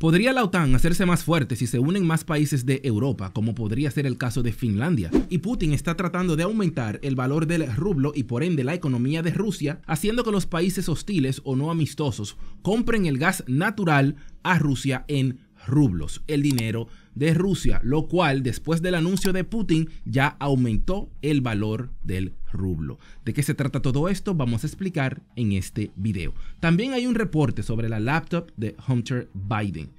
¿Podría la OTAN hacerse más fuerte si se unen más países de Europa, como podría ser el caso de Finlandia? Y Putin está tratando de aumentar el valor del rublo y por ende la economía de Rusia, haciendo que los países hostiles o no amistosos compren el gas natural a Rusia en rublos, el dinero de Rusia, lo cual después del anuncio de Putin ya aumentó el valor del rublo. ¿De qué se trata todo esto? Vamos a explicar en este video. También hay un reporte sobre la laptop de Hunter Biden.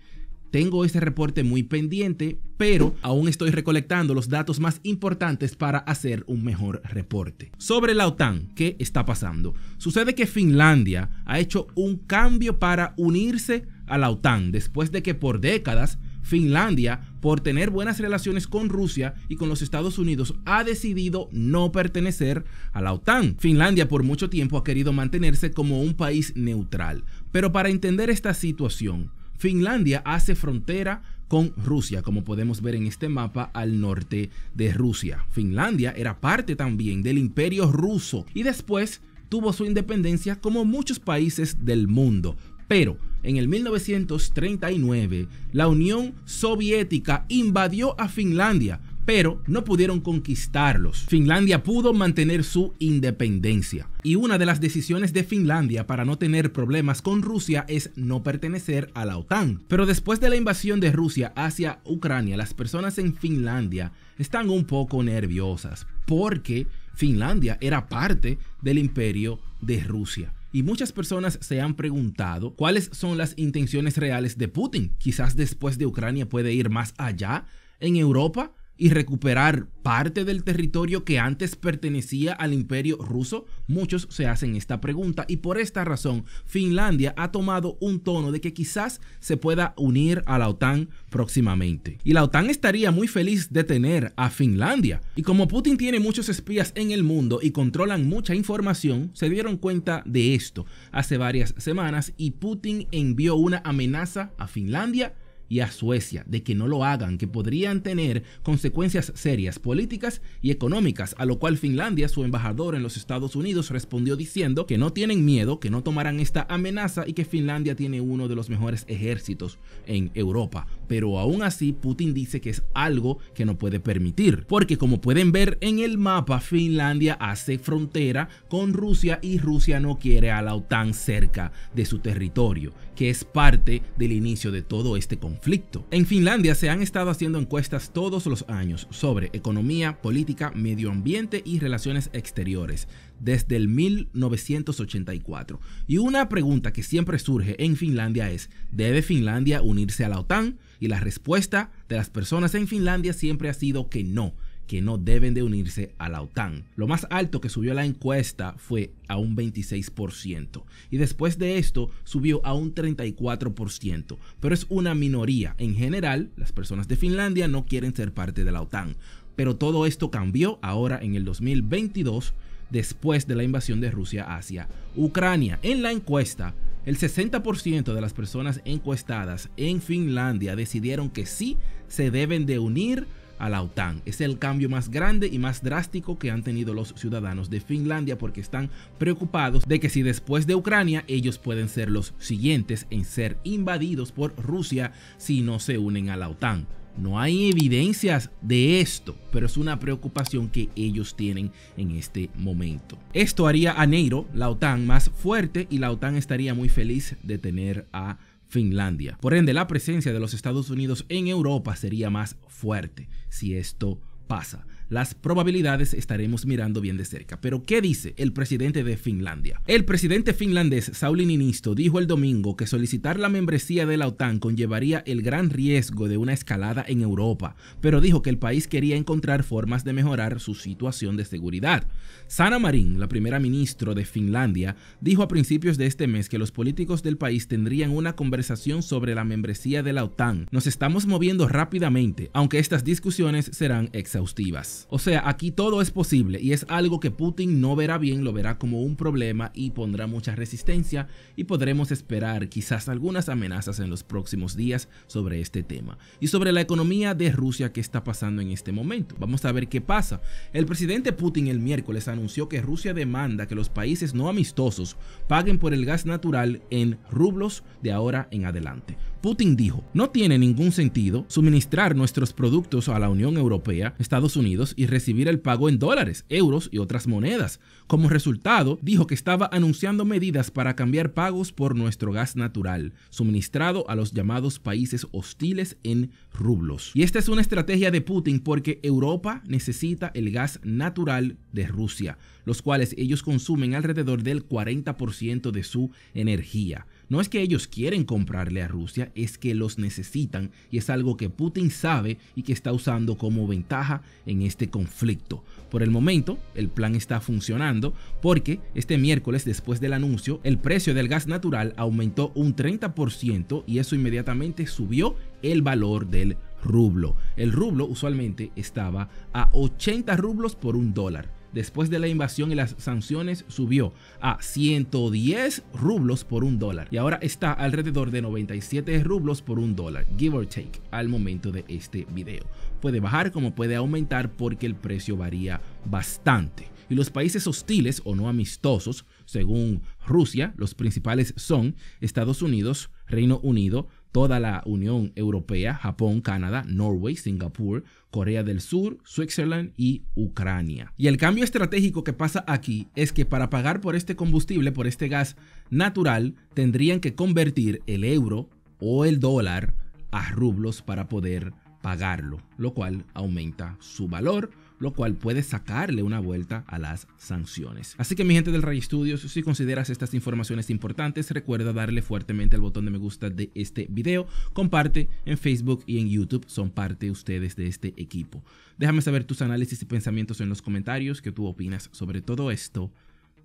Tengo ese reporte muy pendiente, pero aún estoy recolectando los datos más importantes para hacer un mejor reporte. Sobre la OTAN, ¿qué está pasando? Sucede que Finlandia ha hecho un cambio para unirse a la OTAN después de que por décadas Finlandia, por tener buenas relaciones con Rusia y con los Estados Unidos, ha decidido no pertenecer a la OTAN. Finlandia por mucho tiempo ha querido mantenerse como un país neutral. Pero para entender esta situación, Finlandia hace frontera con Rusia, como podemos ver en este mapa al norte de Rusia. Finlandia era parte también del imperio ruso y después tuvo su independencia como muchos países del mundo. Pero en el 1939, la Unión Soviética invadió a Finlandia, pero no pudieron conquistarlos. Finlandia pudo mantener su independencia. Y una de las decisiones de Finlandia para no tener problemas con Rusia es no pertenecer a la OTAN. Pero después de la invasión de Rusia hacia Ucrania, las personas en Finlandia están un poco nerviosas porque Finlandia era parte del imperio de Rusia. Y muchas personas se han preguntado cuáles son las intenciones reales de Putin. Quizás después de Ucrania puede ir más allá en Europa y recuperar parte del territorio que antes pertenecía al imperio ruso? Muchos se hacen esta pregunta y por esta razón Finlandia ha tomado un tono de que quizás se pueda unir a la OTAN próximamente. Y la OTAN estaría muy feliz de tener a Finlandia. Y como Putin tiene muchos espías en el mundo y controlan mucha información, se dieron cuenta de esto hace varias semanas y Putin envió una amenaza a Finlandia y a Suecia de que no lo hagan, que podrían tener consecuencias serias políticas y económicas, a lo cual Finlandia, su embajador en los Estados Unidos, respondió diciendo que no tienen miedo, que no tomarán esta amenaza y que Finlandia tiene uno de los mejores ejércitos en Europa. Pero aún así, Putin dice que es algo que no puede permitir, porque como pueden ver en el mapa, Finlandia hace frontera con Rusia y Rusia no quiere a la OTAN cerca de su territorio, que es parte del inicio de todo este conflicto. En Finlandia se han estado haciendo encuestas todos los años sobre economía, política, medio ambiente y relaciones exteriores desde el 1984. Y una pregunta que siempre surge en Finlandia es, ¿debe Finlandia unirse a la OTAN? Y la respuesta de las personas en Finlandia siempre ha sido que no que no deben de unirse a la OTAN. Lo más alto que subió la encuesta fue a un 26% y después de esto subió a un 34%, pero es una minoría. En general, las personas de Finlandia no quieren ser parte de la OTAN, pero todo esto cambió ahora en el 2022 después de la invasión de Rusia hacia Ucrania. En la encuesta, el 60% de las personas encuestadas en Finlandia decidieron que sí se deben de unir a la OTAN. Es el cambio más grande y más drástico que han tenido los ciudadanos de Finlandia porque están preocupados de que si después de Ucrania ellos pueden ser los siguientes en ser invadidos por Rusia si no se unen a la OTAN. No hay evidencias de esto, pero es una preocupación que ellos tienen en este momento. Esto haría a Neiro, la OTAN, más fuerte y la OTAN estaría muy feliz de tener a Finlandia. Por ende, la presencia de los Estados Unidos en Europa sería más fuerte si esto pasa las probabilidades estaremos mirando bien de cerca. Pero ¿qué dice el presidente de Finlandia? El presidente finlandés Sauli Ninisto, dijo el domingo que solicitar la membresía de la OTAN conllevaría el gran riesgo de una escalada en Europa, pero dijo que el país quería encontrar formas de mejorar su situación de seguridad. Sanna Marin, la primera ministra de Finlandia, dijo a principios de este mes que los políticos del país tendrían una conversación sobre la membresía de la OTAN. Nos estamos moviendo rápidamente, aunque estas discusiones serán exhaustivas. O sea, aquí todo es posible y es algo que Putin no verá bien, lo verá como un problema y pondrá mucha resistencia y podremos esperar quizás algunas amenazas en los próximos días sobre este tema. Y sobre la economía de Rusia que está pasando en este momento. Vamos a ver qué pasa. El presidente Putin el miércoles anunció que Rusia demanda que los países no amistosos paguen por el gas natural en rublos de ahora en adelante. Putin dijo, no tiene ningún sentido suministrar nuestros productos a la Unión Europea, Estados Unidos y recibir el pago en dólares, euros y otras monedas. Como resultado, dijo que estaba anunciando medidas para cambiar pagos por nuestro gas natural, suministrado a los llamados países hostiles en rublos. Y esta es una estrategia de Putin porque Europa necesita el gas natural de Rusia, los cuales ellos consumen alrededor del 40% de su energía. No es que ellos quieren comprarle a Rusia, es que los necesitan y es algo que Putin sabe y que está usando como ventaja en este conflicto. Por el momento, el plan está funcionando porque este miércoles después del anuncio, el precio del gas natural aumentó un 30% y eso inmediatamente subió el valor del rublo. El rublo usualmente estaba a 80 rublos por un dólar después de la invasión y las sanciones subió a 110 rublos por un dólar y ahora está alrededor de 97 rublos por un dólar, give or take, al momento de este video. Puede bajar como puede aumentar porque el precio varía bastante. Y los países hostiles o no amistosos, según Rusia, los principales son Estados Unidos, Reino Unido, toda la Unión Europea, Japón, Canadá, Norway, Singapur, Corea del Sur, Switzerland y Ucrania. Y el cambio estratégico que pasa aquí es que para pagar por este combustible, por este gas natural, tendrían que convertir el euro o el dólar a rublos para poder pagarlo, lo cual aumenta su valor lo cual puede sacarle una vuelta a las sanciones. Así que mi gente del Ray Studios, si consideras estas informaciones importantes, recuerda darle fuertemente al botón de me gusta de este video, comparte en Facebook y en YouTube, son parte ustedes de este equipo. Déjame saber tus análisis y pensamientos en los comentarios, qué tú opinas sobre todo esto.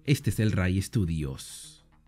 Este es el Ray Studios.